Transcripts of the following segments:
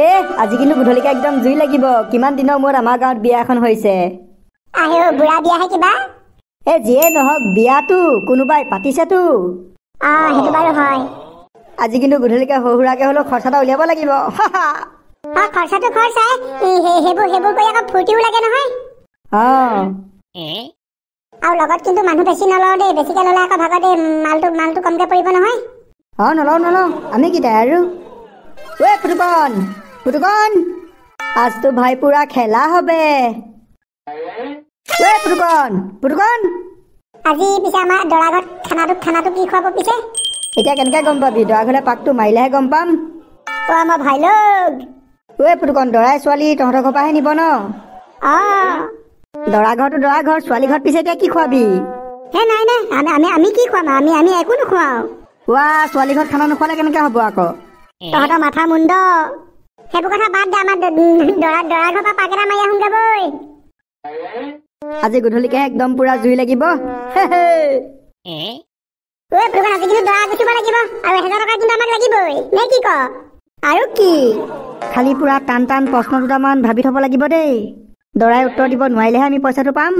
এ আজি কিন্তু গধূলিকে একদম জুই লাগিব কিমান দিনৰ মূৰত আমাৰ গাঁৱত বিয়া এখন হৈছে আহিও বুঢ়া বিয়াহে কিবা এ যিয়ে নহওক বিয়াটো কোনোবাই পাতিছেতো অ সেইটো বাৰু হয় আজি কিন্তু গধূলিকে সৰু সুৰাকে হলেও খৰচা এটা উলিয়াব লাগিব আমি কিটাই আৰু ফুটুকন ফুটুকন আজ তো ভাই পুৰা খেলা হবে ফুটুকন ফুটুকন আজি পিছে আমাৰ দৰাঘৰত খানাটো খানাটো কি খোৱাব পিছে এতিয়া কেনেকে গম পাবি দৰাঘৰে পাকটো মাৰিলেহে গম পাম আমাৰ ভাই লগ ওই ফুটুকন দৰাই ছোৱালী তহঁতৰ ঘৰৰ পৰাহে নিব ন দৰা ঘৰটো দৰা ঘৰ ছোৱালী ঘৰত পিছে এতিয়া কি খোৱাবি নাই আমি কি খোৱাম আমি আমি একো নোখোৱাও ছোৱালী ঘৰত খানা নোখোৱালে কেনেকে হব আকৌ তহঁতৰ মাথা মুণ্ড সেইবোৰ আজি গধূলিকে একদম পুৰা জুই লাগিব আৰু কি খালি পুৰা টান টান প্ৰশ্ন দুটামান ভাবি থব লাগিব দেই দৰাই উত্তৰ দিব নোৱাৰিলেহে আমি পইচাটো পাম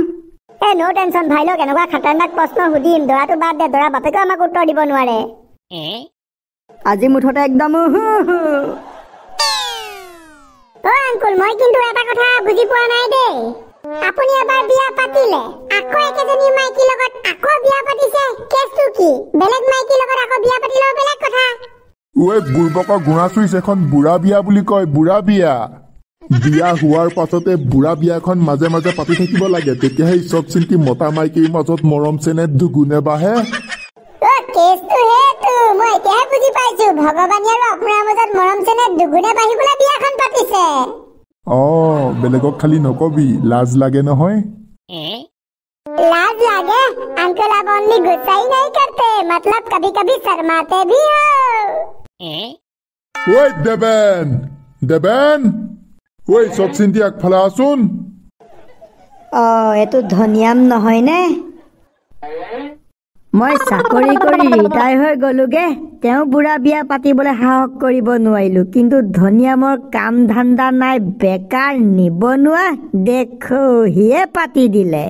এ ন' টেনচন ভাই লওক এনেকুৱা খাটাৰনাক প্ৰশ্ন সুধিম দৰাটো বাদ দে দৰা বাপেকেও আমাক উত্তৰ দিব নোৱাৰে আজি মুঠতে একদম অ' আংকুল মই কিন্তু এটা কথা বুজি পোৱা নাই দেই আপুনি এবাৰ বিয়া পাতিলে আকৌ একেজনী মাইকী লগত আকৌ বিয়া পাতিছে কেছটো কি বেলেগ মাইকী লগত আকৌ বিয়া পাতিলেও বেলেগ কথা ওৱে বুৰ্বকৰ গুণা চুইছ এখন বুঢ়া বিয়া বুলি কয় বুঢ়া বিয়া বিয়া হোৱাৰ পাছতে বুঢ়া বিয়াখন মাজে মাজে পাতি থাকিব লাগে তেতিয়াহে চব চিন্তি মতা মাইকীৰ মাজত মৰম চেনেহ দুগুণে বাঢ়ে বুজি পাইছো ভগৱানে আৰু আপোনাৰ মাজত মৰম চেনেহ দুগুণে বাঢ়িবলৈ বিয়াখন পাতিছে অ' বেলেগক খালি নকবি লাজ লাগে নহয় লাজ লাগে আংকেল আপনি গুচাই নাই কাটে মতলব কবি কবি শর্মাতে ভি হো ওই দেবেন দেবেন ওই সচিন দিয়াক ফলা আসুন অ এটো ধনিয়াম নহয় না মই চাকৰি কৰি ৰিটায়াৰ হৈ গলোগে তেওঁ বুঢ়া বিয়া পাতিবলৈ সাহস কৰিব নোৱাৰিলো কিন্তু ধনিয়া মোৰ কাম ধান্দা নাই বেকাৰ নিবনুৱা দেখিয়ে পাতি দিলে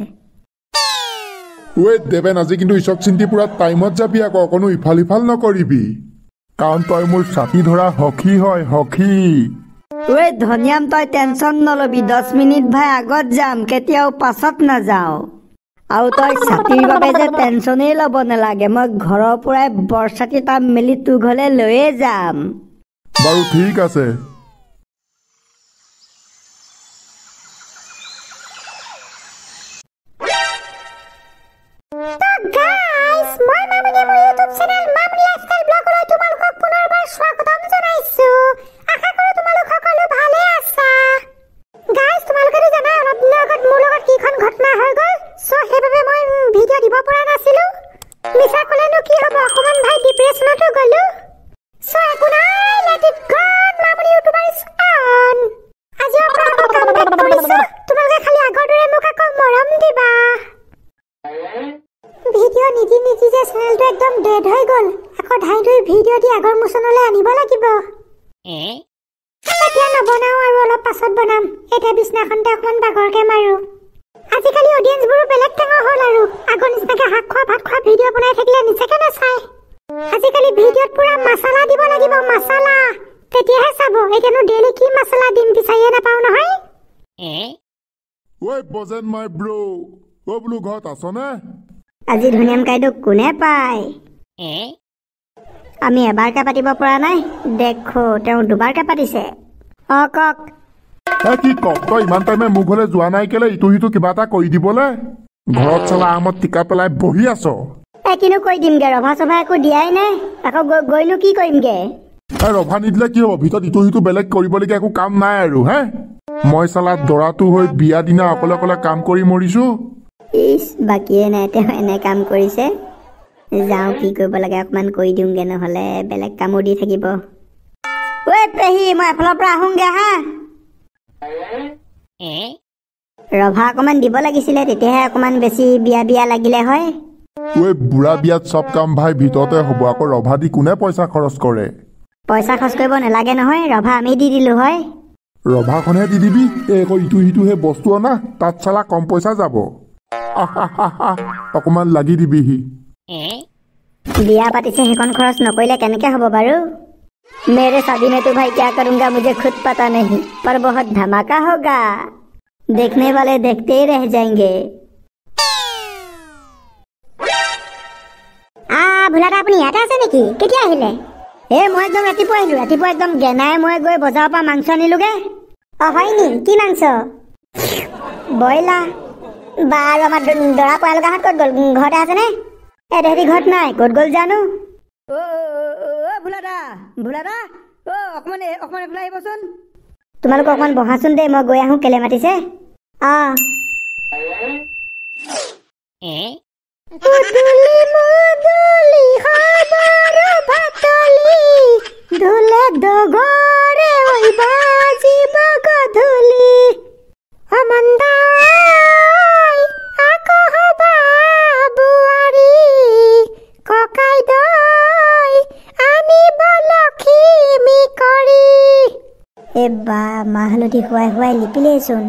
ৱেট দেৱেন আজি কিন্তু ইচক চিন্তি পুৰা টাইমত যাবি আকৌ অকণো ইফাল ইফাল নকৰিবি কাৰণ তই মোৰ চাপি ধৰা সখী হয় সখী ৱে ধনিয়াম তই টেনচন নল'বি দহ মিনিট ভাই আগত যাম কেতিয়াও পাছত নাযাওঁ আৰু তই ছাতিৰ বাবে যে টেনচনেই ল'ব নালাগে মই ঘৰৰ পৰাই বৰছাতি তাপ মেলি তোৰ ঘৰলৈ লৈয়ে যাম বাৰু ঠিক আছে পাছত বনাম এটা বিছনাখন অকণমান বাঘৰকে মাৰো আজিকালি অডিয়েঞ্চবোৰো বেলেগ ডাঙৰ হ'ল আৰু আগৰ নিচিনাকে শাক খোৱা ভাত খোৱা ভিডিঅ' বনাই থাকিলে নিচাকে নাচায় আজিকালি ভিডিঅ'ত পুৰা মাছালা দিব লাগিব মাছালা তেতিয়াহে চাব এতিয়ানো ডেইলি কি মাছালা দিম বিচাৰিয়ে নাপাওঁ নহয় আমি এবাৰকে পাতিব পৰা নাই দেখো তেওঁ দুবাৰকে পাতিছে অঁ কওক কি কম তই ইমান টাইমে মোৰ ঘৰলৈ যোৱা নাই কেলে ইটো সিটো কিবা এটা কৰি দিবলে ঘৰত চলা আমত টিকা পেলাই বহি আছ কিনো কৈ দিমগে ৰভা চভা একো দিয়াই নাই আকৌ গৈনো কি কৰিমগে ৰভা নিদিলে কি হব ভিতৰত ইটো সিটো বেলেগ কৰিবলগীয়া একো কাম নাই আৰু হে মই চালা দৰাটো হৈ বিয়া দিনা অকলে অকলে কাম কৰি মৰিছো বাকীয়ে নাই তেওঁ এনে কাম কৰিছে যাওঁ কি কৰিব লাগে অকমান কৰি দিওঁগে নহলে বেলেগ কামো দি থাকিব ঐ পেহী মই এফালৰ পৰা আহোঁগে হা ৰভা অকণমান দিব লাগিছিলে তেতিয়াহে অকণমান বেছি বিয়া বিয়া লাগিলে হয় বুঢ়া বিয়াত চব কাম ভাই ভিতৰতে হ'ব আকৌ ৰভা দি কোনে পইচা খৰচ কৰে পইচা খৰচ কৰিব নালাগে নহয় ৰভা আমি দি দিলো হয় ৰভাখনহে দি দিবি ইটো সিটোহে বস্তু অনা তাত চালা কম পইচা যাব অকণমান লাগি দিবিহি বিয়া পাতিছে সেইখন খৰচ নকৰিলে কেনেকে হ'ব বাৰু मेरे शादी में तो भाई क्या करूँगा मुझे खुद पता नहीं पर बहुत धमाका होगा देखने वाले देखते ही रह जाएंगे ভোলাটা আপুনি ইয়াতে আছে নেকি কেতিয়া আহিলে এ মই একদম ৰাতিপুৱা আহিলো ৰাতিপুৱা একদম গেনাই মই গৈ বজাৰৰ পৰা মাংস আনিলোগে অ হয় নি কি মাংস ব্ৰইলাৰ বাৰু আমাৰ দৰা পোৱালগাহঁত ক'ত গ'ল ঘৰতে আছেনে এ তেহেঁতি ঘৰত নাই ক'ত গ'ল জানো ভোলা দা ভোলা দা অ অকমান অকমান ভোলা আহিবচোন তোমালোক অকমান বহাচোন দেই মই গৈ আহোঁ কেলে মাতিছে অ আমাৰ দে বা মাহ হালধি খুৱাই খুৱাই লিপিলেচোন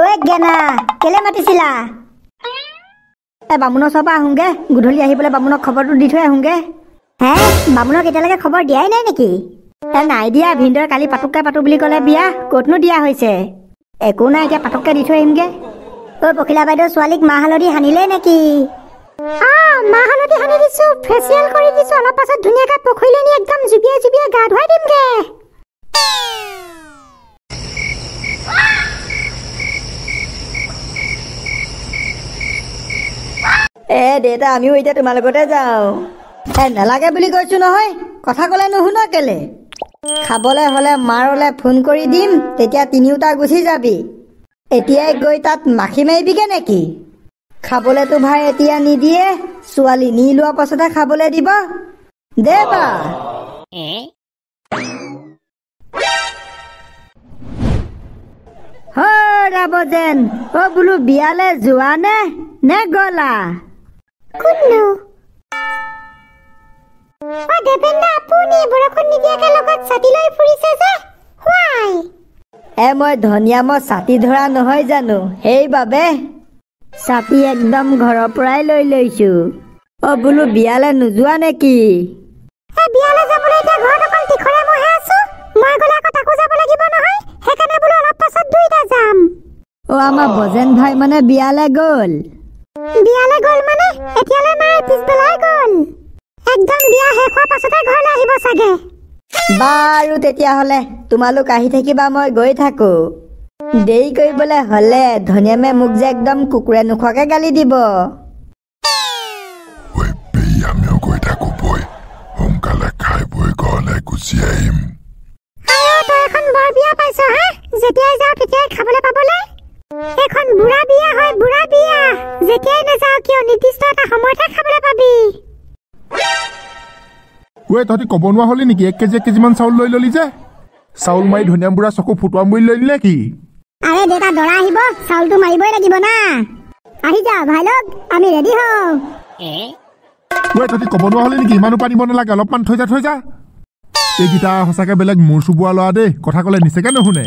ঐ গেনা কেলে মাতিছিলা এ বামুণৰ ওচৰৰ পৰা আহোগে গধূলি আহি পেলাই বামুণক খবৰটো দি থৈ আহোগে হে বামুণক এতিয়ালৈকে খবৰ দিয়াই নাই নেকি নাই দিয়া ভিনদৰে কালি পাটককৈ পাতো বুলি ক'লে বিয়া ক'তনো দিয়া হৈছে একো নাই এতিয়া পাটককৈ দি থৈ আহিমগে ঐ পখিলা বাইদেউ ছোৱালীক মাহ হালধি সানিলে নেকি মাহালতি সানি দিছো এ দেউতা আমিও এতিয়া তোমাৰ লগতে যাওঁ এ নালাগে বুলি কৈছো নহয় কথা ক'লে নুশুন কেলে খাবলৈ হ'লে মাৰলৈ ফোন কৰি দিম তেতিয়া তিনিওটা গুচি যাবি এতিয়াই গৈ তাত মাখি মাৰিবিগে নেকি খাবলৈতো ভাই এতিয়া নিদিয়ে ছোৱালী নি লোৱা পাছতে খাবলৈ দিব দে বা হ'ব যেন অ বোলো বিয়ালৈ নে নে গ'লা কোননো ও দেবেন্দা আপুনি বৰষুণ নিদিয়াকে লগত ছাতি লৈ ফুৰিছে যে হোৱাই এ মই ধনিয়া মই ছাতি ধৰা নহয় জানো সেইবাবে ছাতি একদম ঘৰৰ পৰাই লৈ লৈছো অ বোলো বিয়ালে নোযোৱা নেকি আমাৰ বজেন ভাই মানে বিয়ালে গল বিয়ালে গল মানে বাৰু তেতিয়াহ'লে তোমালোক আহি থাকিবা মই গৈ থাকো দেৰি কৰিবলৈ হ'লে ধনিয়ামে মোক যে একদম কুকুৰে নোখোৱাকে গালি দিব এখন বুঢ়া বিয়া হয় বুঢ়া বিয়া যেতিয়াই নাযাওঁ কিয় নিৰ্দিষ্ট এটা সময়তহে খাবলৈ পাবি ওৱে তহঁতি ক'ব হ'লি নেকি এক কেজি এক কেজিমান চাউল লৈ ল'লি যে চাউল মাৰি ধনিয়াম বুঢ়া চকু ফুটুৱাম বুলি লৈ নিলে কি আৰে দেউতা দৰা আহিব চাউলটো মাৰিবই লাগিব না আহি যা ভাইলক আমি ৰেডি হওঁ ওৱে তহঁতি ক'ব নোৱাৰা হ'লি নেকি ইমানো পানীব নালাগে অলপমান থৈ যা থৈ যা এইকেইটা সঁচাকৈ বেলেগ মূৰ চুবুৱা ল'ৰা দেই কথা ক'লে নিচেকৈ নুশুনে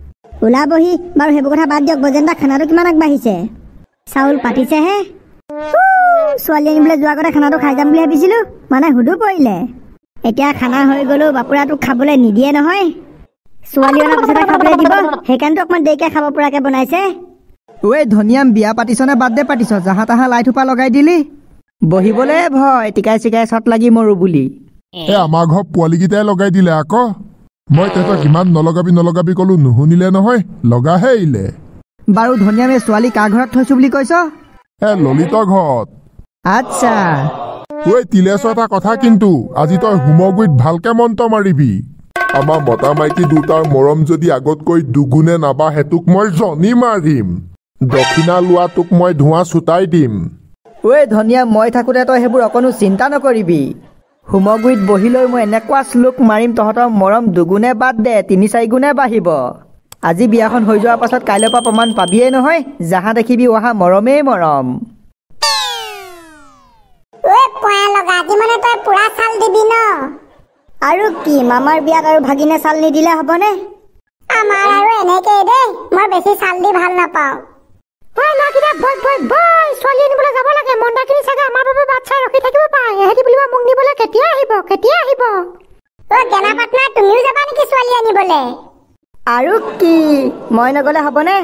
ওলাবহি বাৰু সেইবোৰ কথা বাদ দিয়ক গজেন্দা খানাটো কিমান আগবাঢ়িছে চাউল পাতিছেহে ছোৱালী আনিবলৈ যোৱাৰ আগতে খানাটো খাই যাম বুলি ভাবিছিলো মানে সুধো পৰিলে এতিয়া খানা হৈ গলো বাপুৰাটো খাবলৈ নিদিয়ে নহয় ছোৱালী অনাৰ পিছতে খাবলৈ দিব সেইকাৰণেতো অকণমান দেৰিকে খাব পৰাকে বনাইছে ঐ ধনিয়াম বিয়া পাতিছ নে বাৰ্থডে পাতিছ যাহা তাহা লাইট সোপা লগাই দিলি বহিবলৈ ভয় টিকাই চিকাই চট লাগি মৰো বুলি এ আমাৰ ঘৰ পোৱালিকেইটাই লগাই দিলে আকৌ মই তেহেঁতক ইমান নলগাবি নলগাবি কলো নুশুনিলে নহয় লগাহে ইলে বাৰু ধনিয়ামে ছোৱালী কাৰ ঘৰত থৈছো বুলি কৈছ এ ললিত ঘৰত আচ্ছা ঐ তিলেশ কথা কিন্তু আজি তই হোমগুৰিত ভালকে মন্ত্ৰ মাৰিবি আমাৰ মতা মাইকী দুটাৰ মৰম যদি আগতকৈ দুগুণে নাবা তোক মই জনি মাৰিম দক্ষিণা লোৱা তোক মই ধোঁৱা চোতাই দিম ঐ ধনিয়া মই থাকোতে তই সেইবোৰ অকণো চিন্তা নকৰিবি হোমগুৰিত বহি লৈ মই এনেকুৱা শ্লোক মাৰিম তহঁতৰ মৰম দুগুণে বাদ দে তিনি চাৰিগুণে বাঢ়িব আজি বিয়াখন হৈ যোৱাৰ পাছত কাইলৈ পৰা প্ৰমাণ পাবিয়ে নহয় জাহা দেখিবি অহা মৰমেই মৰম আৰু কি মামাৰ বিয়াত আৰু ভাগিনে চাল নিদিলে হবনে আমাৰ আৰু এনেকে দে মই বেছি চাল দি ভাল নাপাওঁ কেতিয়া আহিব কেতিয়া আহিব অ' দেনা পাটনা তুমিও যাবা নেকি ছোৱালী আনিবলৈ আৰু কি মই নগ'লে হ'বনে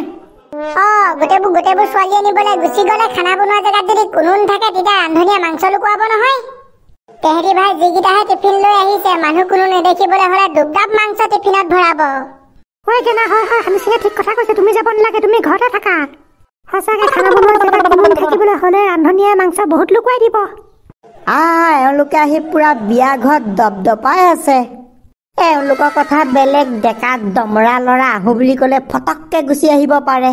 অ' গোটেইবোৰ গোটেইবোৰ ছোৱালী আনিবলৈ গুচি গ'লে খানা বনোৱা জেগাত যদি কোনো নাথাকে তেতিয়া ৰান্ধনীয়ে মাংস লুকুৱাব নহয় তেহেঁতি ভাই যিকেইটাহে টিফিন লৈ আহিছে মানুহ কোনো নেদেখিবলৈ হ'লে দুপদাপ মাংস টিফিনত ভৰাব হয় দেনা হয় হয় হামিছিঙে ঠিক কথা কৈছে তুমি যাব নালাগে তুমি ঘৰতে থাকা সঁচাকৈ খানা বনোৱা জেগাত থাকিবলৈ হ'লে ৰান্ধনীয়ে মাংস বহুত লুকুৱাই দিব আ এওঁলোকে আহি পুৰা বিয়া ঘৰত দপদপাই আছে এওঁলোকৰ কথা বেলেগ ডেকা দমৰা ল'ৰা আহো বুলি ক'লে ফটককে গুচি আহিব পাৰে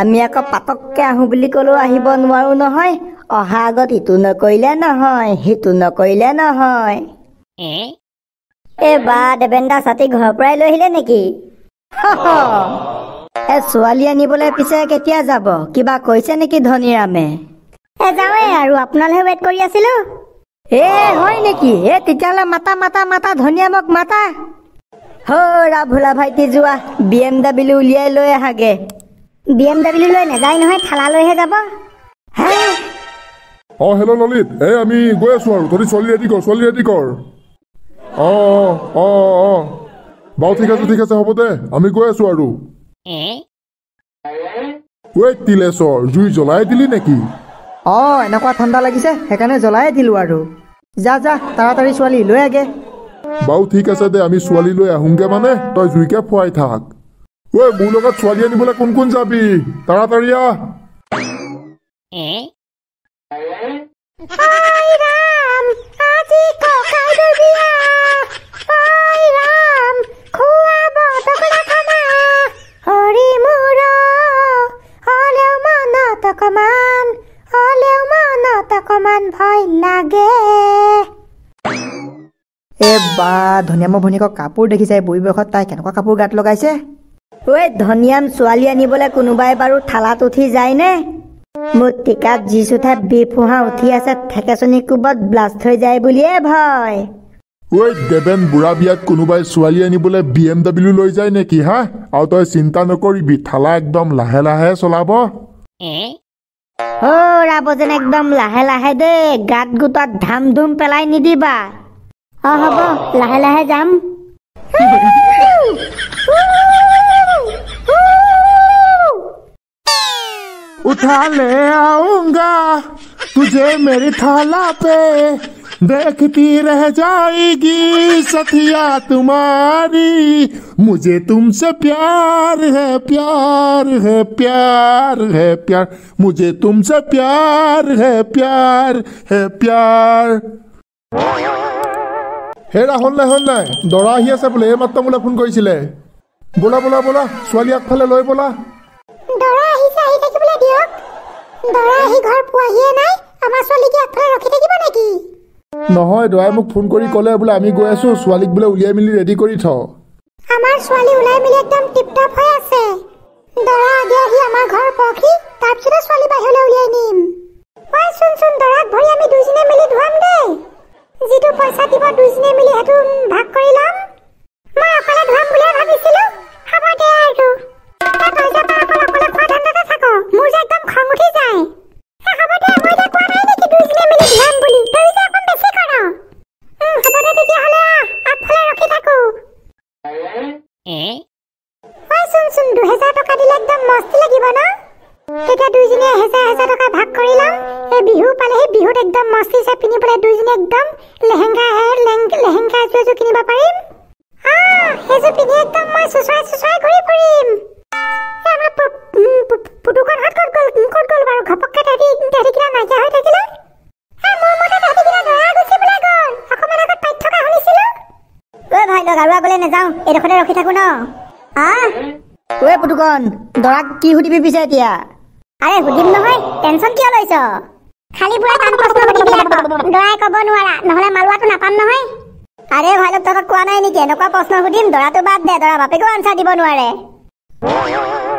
আমি আকৌ পাতককৈ আহো বুলি ক'লেও আহিব নোৱাৰো নহয় অহা আগত ইটো নকৰিলে নহয় সিটো নকৰিলে নহয় এই বা দেবেন দাস হাতি ঘৰৰ পৰাই লৈ আহিলে নেকি এ ছোৱালী আনিবলৈ পিছে কেতিয়া যাব কিবা কৈছে নেকি ধনীৰামে ওলাই যাওঁ আৰু আপোনালৈহে ৱেইট কৰি আছিলোঁ এ হয় নেকি এ তেতিয়াহ'লে মাতা মাতা মাতা ধনিয়া মোক মাতা হ'ৰা ভোলা ভাইটি যোৱা বি এম ডাব্লিউ উলিয়াই লৈ আহাগে বি এম ডাব্লিউ লৈ নাযায় নহয় থালা লৈহে যাব অঁ হেল্ল' ললিত এই আমি গৈ আছোঁ আৰু তহঁতি ছোৱালী ৰেডি কৰ ছোৱালী ৰেডি কৰ অঁ অঁ অঁ বাৰু ঠিক আছে ঠিক আছে হ'ব দে আমি গৈ আছোঁ আৰু ৱেইট তিলেশ্বৰ জুই জ্বলাই দিলি নেকি অঁ এনেকুৱা ঠাণ্ডা লাগিছে সেইকাৰণে জ্বলাই দিলোঁ আৰু যা যা তাৰাতাৰি ছোৱালী লৈ আগে বাৰু ঠিক আছে দে আমি ছোৱালী লৈ আহোঁগে মানে তই জুইকে ফুৱাই থাক ঐ মোৰ লগত ছোৱালী আনিবলৈ কোন কোন যাবি তাৰাতাৰি আহ অকণমান ভয় লাগে এ বা ধনিয়ামৰ ভনীয়েকক কাপোৰ দেখি যায় বুঢ়ীবয়সত তাই কেনেকুৱা কাপোৰ গাত লগাইছে ঐ ধনিয়াম ছোৱালী আনিবলৈ কোনোবাই বাৰু থালাত উঠি যায়নে মোৰ টিকাত যি বি বিফোঁহা উঠি আছে থেকেচনী কোবত ব্লাষ্ট হৈ যায় বুলিয়ে ভয় ঐ দেবেন বুঢ়া বিয়াত কোনোবাই ছোৱালী আনিবলৈ বি এম ডাব্লিউ লৈ যায় নেকি হা আৰু তই চিন্তা নকৰিবি থালা একদম লাহে লাহে চলাব ও রাবজন একদম লাহে লাহে দে গাত গুতাত ধাম ধুম পেলাই নিদিবা অ হ'ব লাহে লাহে যাম उठा ले आऊंगा तुझे मेरी थाला देखती रह जाएगी सतिया तुम्हारी मुझे तुमसे प्यार है प्यार है प्यार है प्यार मुझे तुमसे प्यार है प्यार है प्यार হে ৰাহুল নাই হ'ল নাই দৰা আহি আছে বোলে এইমাত্ৰ মোলৈ ফোন কৰিছিলে বোলা বোলা বোলা ছোৱালী আগফালে লৈ বোলা আমাৰ ছোৱালীকে আগফালে ৰখি থাকিব নেকি নহয় দয়াই মোক ফোন কৰি ক'লে বোলে আমি গৈ আছো ছোৱালীক বোলে উলিয়াই মেলি ৰেডি কৰি থ আমাৰ ছোৱালী ওলাই মেলি একদম টিপটপ হৈ আছে কচোন দুহেজাৰ টকা দিলে একদম মস্তি লাগিব ন তেতিয়া দুইজনীয়ে এহেজাৰ এহেজাৰ টকা ভাগ কৰি লওঁ এই বিহু পালেহি বিহুত একদম মস্তি চাই পিন্ধিবলৈ দুইজনী একদম লেহেংগা লেহেংগা এযোৰ এযোৰ কিনিব পাৰিম সেইযোৰ পিন্ধি একদম মই চুচুৱাই চুচুৱাই ঘূৰি ফুৰিম ৰখি থাকো ন আহ ঐ পুতুকন দৰাক কি সুধিবি পিছে এতিয়া আৰে সুধিম নহয় টেনচন কিয় লৈছ খালি বুঢ়াই টান প্ৰশ্ন সুধি দিলে দৰাই ক'ব নোৱাৰা নহ'লে মালোৱাটো নাপাম নহয় আৰে ভাইলোক তহঁতক কোৱা নাই নেকি এনেকুৱা প্ৰশ্ন সুধিম দৰাটো বাদ দে দৰা বাপেকেও আনচাৰ দিব নোৱাৰে